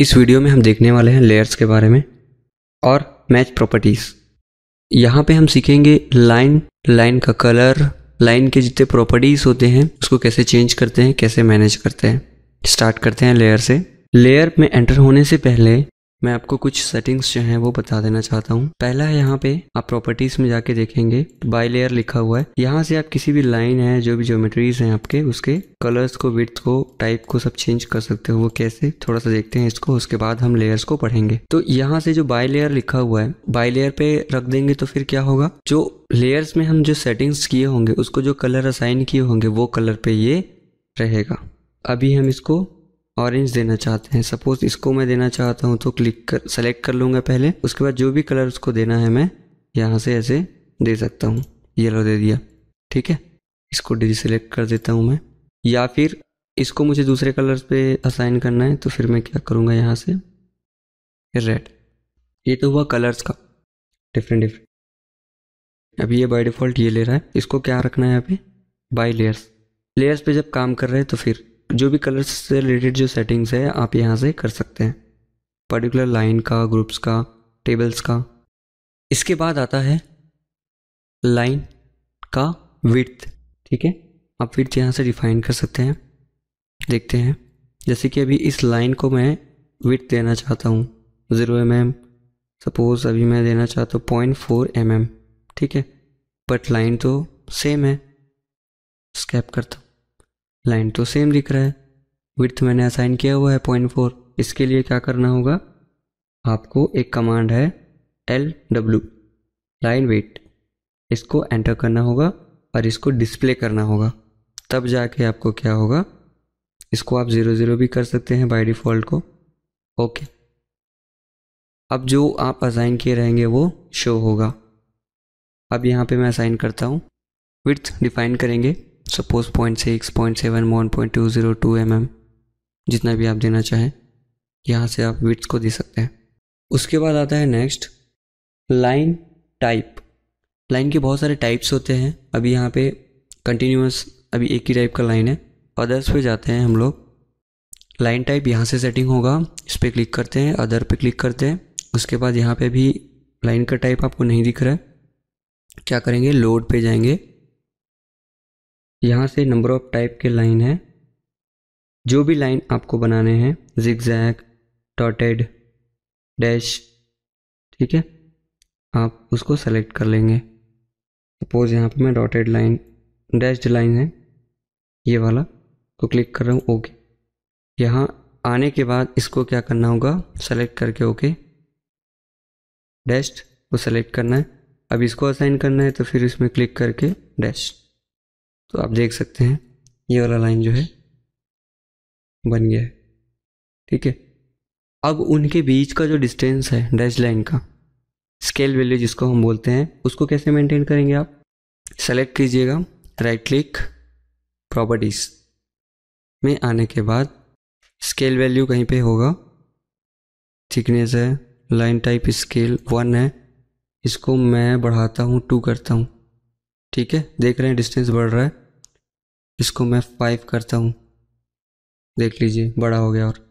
इस वीडियो में हम देखने वाले हैं लेयर्स के बारे में और मैच प्रॉपर्टीज़ यहाँ पे हम सीखेंगे लाइन लाइन का कलर लाइन के जितने प्रॉपर्टीज़ होते हैं उसको कैसे चेंज करते हैं कैसे मैनेज करते हैं स्टार्ट करते हैं लेयर से लेयर में एंटर होने से पहले मैं आपको कुछ सेटिंग्स जो हैं वो बता देना चाहता हूँ पहला है यहाँ पे आप प्रॉपर्टीज में जाके देखेंगे बाई लेयर लिखा हुआ है यहाँ से आप किसी भी लाइन है जो भी ज्योमेट्रीज हैं आपके उसके कलर्स को विथ को टाइप को सब चेंज कर सकते हो वो कैसे थोड़ा सा देखते हैं इसको उसके बाद हम लेयर्स को पढ़ेंगे तो यहाँ से जो बाई लेयर लिखा हुआ है बाई लेयर पे रख देंगे तो फिर क्या होगा जो लेयर्स में हम जो सेटिंग्स किए होंगे उसको जो कलर असाइन किए होंगे वो कलर पे ये रहेगा अभी हम इसको ऑरेंज देना चाहते हैं सपोज़ इसको मैं देना चाहता हूँ तो क्लिक कर सेलेक्ट कर लूँगा पहले उसके बाद जो भी कलर उसको देना है मैं यहाँ से ऐसे दे सकता हूँ येलो दे दिया ठीक है इसको सेलेक्ट कर देता हूँ मैं या फिर इसको मुझे दूसरे कलर पे असाइन करना है तो फिर मैं क्या करूँगा यहाँ से रेड ये तो हुआ कलर्स का डिफरेंट डिफरेंट अब ये बाय डिफ़ॉल्ट ये ले रहा है इसको क्या रखना है यहाँ पे बाई लेयर्स लेयर्स पे जब काम कर रहे हैं तो फिर जो भी कलर से रिलेटेड जो सेटिंग्स है आप यहाँ से कर सकते हैं पर्टिकुलर लाइन का ग्रुप्स का टेबल्स का इसके बाद आता है लाइन का विथ ठीक है आप विथ यहाँ से डिफाइन कर सकते हैं देखते हैं जैसे कि अभी इस लाइन को मैं विथ देना चाहता हूँ ज़ीरो एम एम सपोज़ अभी मैं देना चाहता हूँ पॉइंट फोर एम एम ठीक है बट लाइन तो सेम है स्कैप करता हूँ लाइन तो सेम दिख रहा है विथ मैंने असाइन किया हुआ है पॉइंट फोर इसके लिए क्या करना होगा आपको एक कमांड है एल डब्ल्यू लाइन वेट इसको एंटर करना होगा और इसको डिस्प्ले करना होगा तब जाके आपको क्या होगा इसको आप ज़ीरो ज़ीरो भी कर सकते हैं बाय डिफ़ॉल्ट को ओके अब जो आप असाइन किए रहेंगे वो शो होगा अब यहाँ पे मैं असाइन करता हूँ विथ डिफाइन करेंगे suppose point six point seven one point two zero two M M जितना भी आप देना चाहें यहाँ से आप विट्स को दे सकते हैं उसके बाद आता है नेक्स्ट लाइन टाइप लाइन के बहुत सारे टाइप्स होते हैं अभी यहाँ पे कंटिन्यूस अभी एक ही टाइप का लाइन है अदर्स पे जाते हैं हम लोग लाइन टाइप यहाँ से सेटिंग होगा इस पर क्लिक करते हैं अदर पे क्लिक करते हैं उसके बाद यहाँ पे भी लाइन का टाइप आपको नहीं दिख रहा है क्या करेंगे लोड पे जाएंगे यहाँ से नंबर ऑफ टाइप के लाइन है जो भी लाइन आपको बनाने हैं जैग डॉटेड डैश ठीक है आप उसको सेलेक्ट कर लेंगे सपोज यहाँ पे मैं डॉटेड लाइन डैश्ड लाइन है ये वाला तो क्लिक कर रहा हूँ ओके यहाँ आने के बाद इसको क्या करना होगा सेलेक्ट करके ओके डैश को सेलेक्ट करना है अब इसको असाइन करना है तो फिर इसमें क्लिक करके डैश तो आप देख सकते हैं ये वाला लाइन जो है बन गया है ठीक है अब उनके बीच का जो डिस्टेंस है डैश लाइन का स्केल वैल्यू जिसको हम बोलते हैं उसको कैसे मेंटेन करेंगे आप सेलेक्ट कीजिएगा राइट क्लिक प्रॉपर्टीज़ में आने के बाद स्केल वैल्यू कहीं पे होगा थिकनेस है लाइन टाइप स्केल वन है इसको मैं बढ़ाता हूँ टू करता हूँ ठीक है देख रहे हैं डिस्टेंस बढ़ रहा है इसको मैं फाइव करता हूँ देख लीजिए बड़ा हो गया और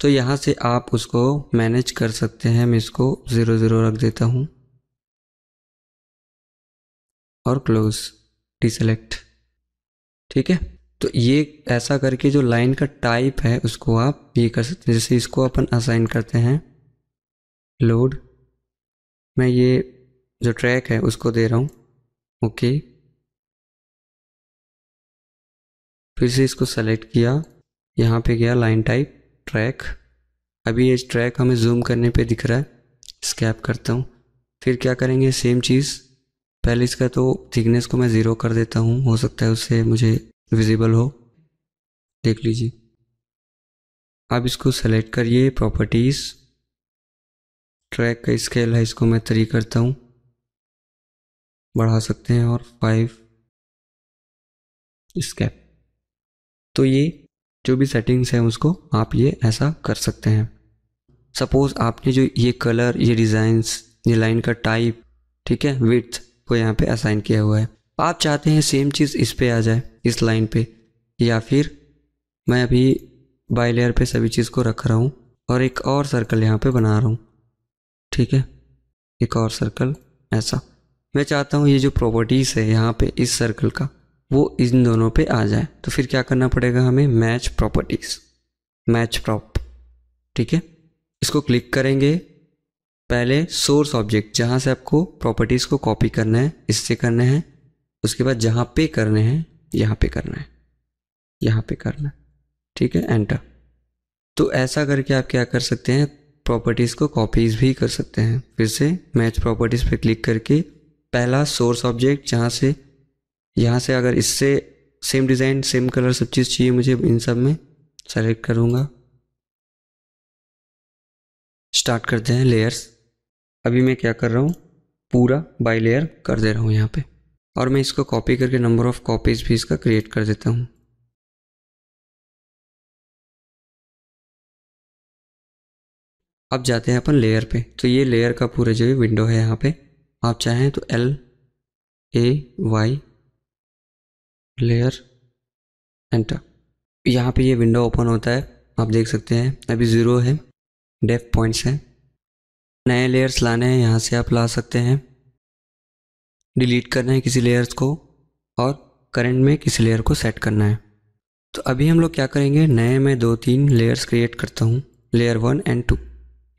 तो यहाँ से आप उसको मैनेज कर सकते हैं मैं इसको ज़ीरो ज़ीरो रख देता हूँ और क्लोज डिसलेक्ट ठीक है तो ये ऐसा करके जो लाइन का टाइप है उसको आप ये कर सकते हैं जैसे इसको अपन असाइन करते हैं लोड मैं ये जो ट्रैक है उसको दे रहा हूँ ओके फिर से इसको सेलेक्ट किया यहाँ पे गया लाइन टाइप ट्रैक अभी ये ट्रैक हमें जूम करने पे दिख रहा है स्कैप करता हूँ फिर क्या करेंगे सेम चीज़ पहले इसका तो थिकनेस को मैं ज़ीरो कर देता हूँ हो सकता है उससे मुझे विजिबल हो देख लीजिए अब इसको सेलेक्ट करिए प्रॉपर्टीज़ ट्रैक का स्केल है इसको मैं थ्री करता हूँ बढ़ा सकते हैं और फाइव स्कैप तो ये जो भी सेटिंग्स हैं उसको आप ये ऐसा कर सकते हैं सपोज़ आपने जो ये कलर ये डिज़ाइंस ये लाइन का टाइप ठीक है विथ को यहाँ पे असाइन किया हुआ है आप चाहते हैं सेम चीज़ इस पे आ जाए इस लाइन पे या फिर मैं अभी बाई लेयर पे सभी चीज़ को रख रहा हूँ और एक और सर्कल यहाँ पे बना रहा हूँ ठीक है एक और सर्कल ऐसा मैं चाहता हूँ ये जो प्रॉपर्टीज़ है यहाँ पे इस सर्कल का वो इन दोनों पे आ जाए तो फिर क्या करना पड़ेगा हमें मैच प्रॉपर्टीज़ मैच प्रॉप ठीक है इसको क्लिक करेंगे पहले सोर्स ऑब्जेक्ट जहाँ से आपको प्रॉपर्टीज़ को कॉपी करना है इससे करना है उसके बाद जहाँ पे करने हैं यहाँ पे करना है यहाँ पे करना है ठीक है एंटर तो ऐसा करके आप क्या कर सकते हैं प्रॉपर्टीज़ को कॉपीज़ भी कर सकते हैं फिर से मैच प्रॉपर्टीज़ पे क्लिक करके पहला सोर्स ऑब्जेक्ट जहाँ से यहाँ से अगर इससे सेम डिज़ाइन सेम कलर सब चीज़ चाहिए मुझे इन सब में सेलेक्ट करूँगा स्टार्ट करते हैं लेयर्स अभी मैं क्या कर रहा हूँ पूरा बाई लेयर कर दे रहा हूँ यहाँ पे और मैं इसको कॉपी करके नंबर ऑफ़ कॉपीज़ भी इसका क्रिएट कर देता हूँ अब जाते हैं अपन लेयर पे तो ये लेयर का पूरा जो है विंडो है यहाँ पे आप चाहें तो L A Y player enter यहाँ पे ये विंडो ओपन होता है आप देख सकते हैं अभी ज़ीरो है डेफ पॉइंट्स हैं नए लेयर्स लाने हैं यहाँ से आप ला सकते हैं डिलीट करना है किसी लेयर्स को और करंट में किसी लेयर को सेट करना है तो अभी हम लोग क्या करेंगे नए में दो तीन लेयर्स क्रिएट करता हूँ layer one and two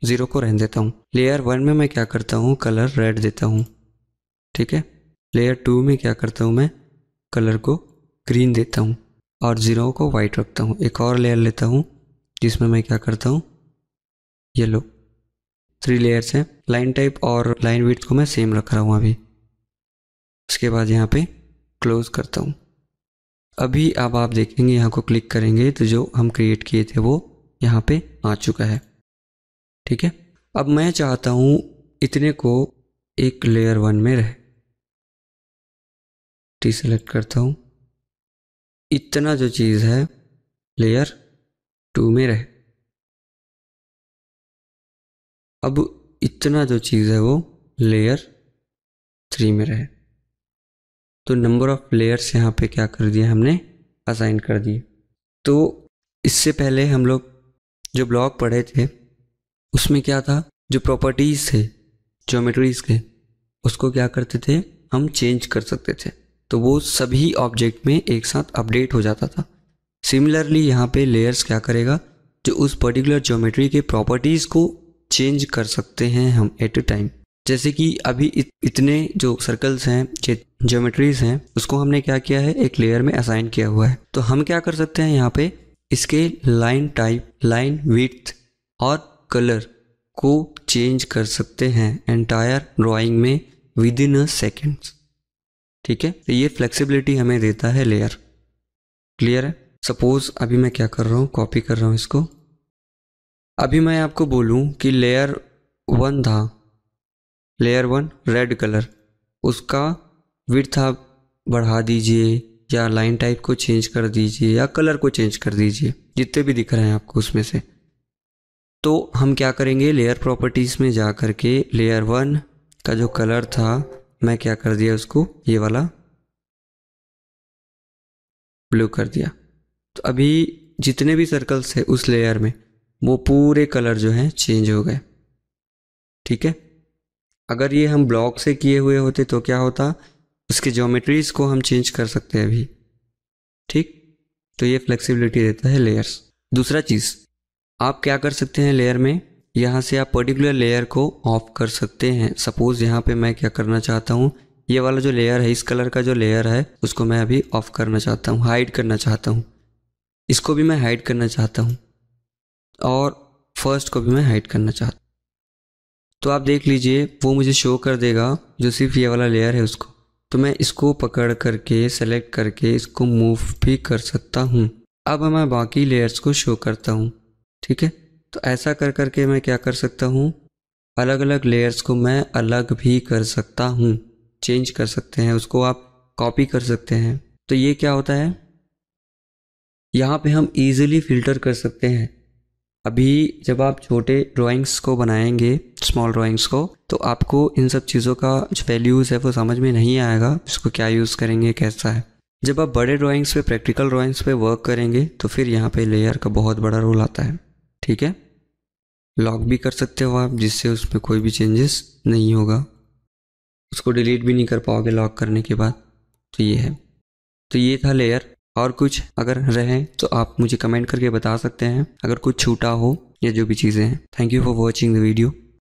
zero को रहने देता हूँ लेयर वन में मैं क्या करता हूँ कलर रेड देता हूँ ठीक है लेयर टू में क्या करता हूँ मैं कलर को ग्रीन देता हूँ और ज़ीरो को वाइट रखता हूँ एक और लेयर लेता हूँ जिसमें मैं क्या करता हूँ येलो थ्री लेयर्स हैं लाइन टाइप और लाइन विथ को मैं सेम रख रहा हूँ अभी उसके बाद यहाँ पे क्लोज़ करता हूँ अभी अब आप देखेंगे यहाँ को क्लिक करेंगे तो जो हम क्रिएट किए थे वो यहाँ पे आ चुका है ठीक है अब मैं चाहता हूँ इतने को एक लेयर वन में रहे टी सेलेक्ट करता हूँ इतना जो चीज़ है लेयर टू में रहे अब इतना जो चीज़ है वो लेयर थ्री में रहे तो नंबर ऑफ लेयर्स यहाँ पे क्या कर दिया हमने असाइन कर दिए तो इससे पहले हम लोग जो ब्लॉग पढ़े थे उसमें क्या था जो प्रॉपर्टीज़ थे ज्योमेट्रीज़ के उसको क्या करते थे हम चेंज कर सकते थे तो वो सभी ऑब्जेक्ट में एक साथ अपडेट हो जाता था सिमिलरली यहाँ पे लेयर्स क्या करेगा जो उस पर्टिकुलर ज्योमेट्री के प्रॉपर्टीज़ को चेंज कर सकते हैं हम एट ए टाइम जैसे कि अभी इतने जो सर्कल्स हैं ज्योमेट्रीज हैं उसको हमने क्या किया है एक लेयर में असाइन किया हुआ है तो हम क्या कर सकते हैं यहाँ पे इसके लाइन टाइप लाइन विथ और कलर को चेंज कर सकते हैं एंटायर ड्राइंग में विद इन अ सेकेंड्स ठीक है तो ये फ्लेक्सिबिलिटी हमें देता है लेयर क्लियर है सपोज अभी मैं क्या कर रहा हूँ कॉपी कर रहा हूँ इसको अभी मैं आपको बोलूँ कि लेयर वन था लेयर वन रेड कलर उसका विथ आप बढ़ा दीजिए या लाइन टाइप को चेंज कर दीजिए या कलर को चेंज कर दीजिए जितने भी दिख रहे हैं आपको उसमें से तो हम क्या करेंगे लेयर प्रॉपर्टीज़ में जा कर के लेयर वन का जो कलर था मैं क्या कर दिया उसको ये वाला ब्लू कर दिया तो अभी जितने भी सर्कल्स है उस लेयर में वो पूरे कलर जो हैं चेंज हो गए ठीक है अगर ये हम ब्लॉक से किए हुए होते तो क्या होता उसके ज्योमेट्रीज को हम चेंज कर सकते हैं अभी ठीक तो ये फ्लेक्सिबिलिटी देता है लेयर्स दूसरा चीज़ आप क्या कर सकते हैं लेयर में यहाँ से आप पर्टिकुलर लेयर को ऑफ कर सकते हैं सपोज़ यहाँ पे मैं क्या करना चाहता हूँ ये वाला जो लेयर है इस कलर का जो लेयर है उसको मैं अभी ऑफ करना चाहता हूँ हाइड करना चाहता हूँ इसको भी मैं हाइड करना चाहता हूँ और फर्स्ट को भी मैं हाइड करना चाहता हूँ तो आप देख लीजिए वो मुझे शो कर देगा जो सिर्फ ये वाला लेयर है उसको तो मैं इसको पकड़ करके सेलेक्ट करके इसको मूव भी कर सकता हूँ अब मैं बाकी लेयर्स को शो करता हूँ ठीक है तो ऐसा कर कर के मैं क्या कर सकता हूँ अलग अलग लेयर्स को मैं अलग भी कर सकता हूँ चेंज कर सकते हैं उसको आप कॉपी कर सकते हैं तो ये क्या होता है यहाँ पे हम इजीली फ़िल्टर कर सकते हैं अभी जब आप छोटे ड्राइंग्स को बनाएंगे स्मॉल ड्राइंग्स को तो आपको इन सब चीज़ों का जो वैल्यूज़ है वो समझ में नहीं आएगा इसको क्या यूज़ करेंगे कैसा है जब आप बड़े ड्राइंग्स पे प्रैक्टिकल ड्राइंग्स पे वर्क करेंगे तो फिर यहाँ पे लेयर का बहुत बड़ा रोल आता है ठीक है लॉक भी कर सकते हो आप जिससे उसमें कोई भी चेंजेस नहीं होगा उसको डिलीट भी नहीं कर पाओगे लॉक करने के बाद तो ये है तो ये था लेयर और कुछ अगर रहें तो आप मुझे कमेंट करके बता सकते हैं अगर कुछ छूटा हो या जो भी चीज़ें हैं thank you for watching the video